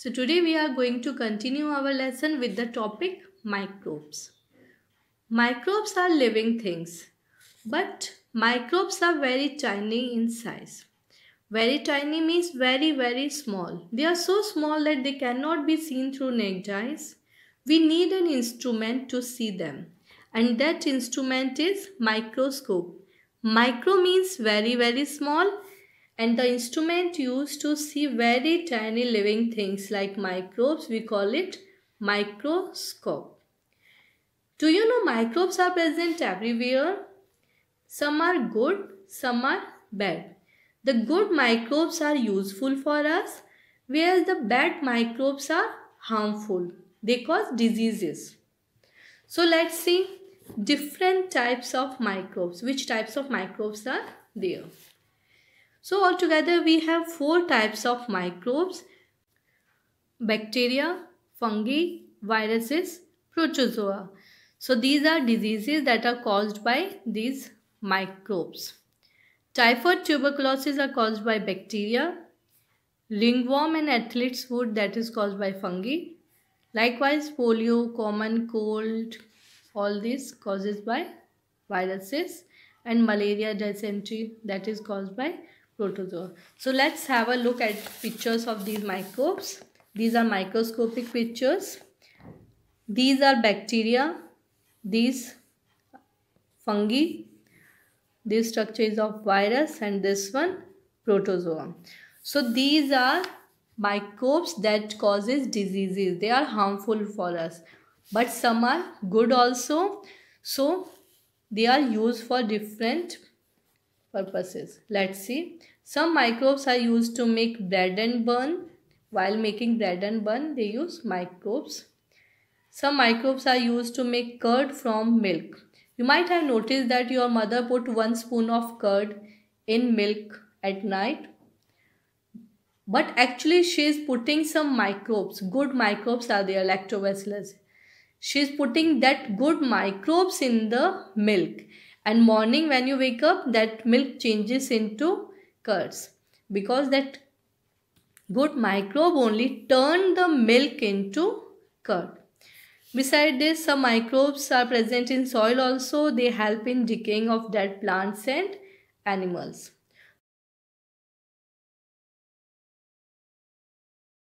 So today we are going to continue our lesson with the topic microbes. Microbes are living things but microbes are very tiny in size. Very tiny means very very small. They are so small that they cannot be seen through naked eyes. We need an instrument to see them and that instrument is microscope. Micro means very very small and the instrument used to see very tiny living things like microbes we call it microscope do you know microbes are present everywhere some are good some are bad the good microbes are useful for us whereas the bad microbes are harmful they cause diseases so let's see different types of microbes which types of microbes are there so altogether we have four types of microbes bacteria, fungi, viruses, protozoa. So these are diseases that are caused by these microbes. Typhoid tuberculosis are caused by bacteria, ringworm and athlete's foot that is caused by fungi. Likewise polio, common cold, all these causes by viruses and malaria dysentery that is caused by protozoa. So let's have a look at pictures of these microbes. These are microscopic pictures. These are bacteria. These fungi. This structure is of virus and this one protozoa. So these are microbes that causes diseases. They are harmful for us. But some are good also. So they are used for different purposes. Let's see. Some microbes are used to make bread and bun. While making bread and bun, they use microbes. Some microbes are used to make curd from milk. You might have noticed that your mother put one spoon of curd in milk at night. But actually she is putting some microbes. Good microbes are there, lactobacillus. She is putting that good microbes in the milk and morning when you wake up that milk changes into curds because that good microbe only turn the milk into curd. Beside this, some microbes are present in soil also. They help in decaying of dead plants and animals.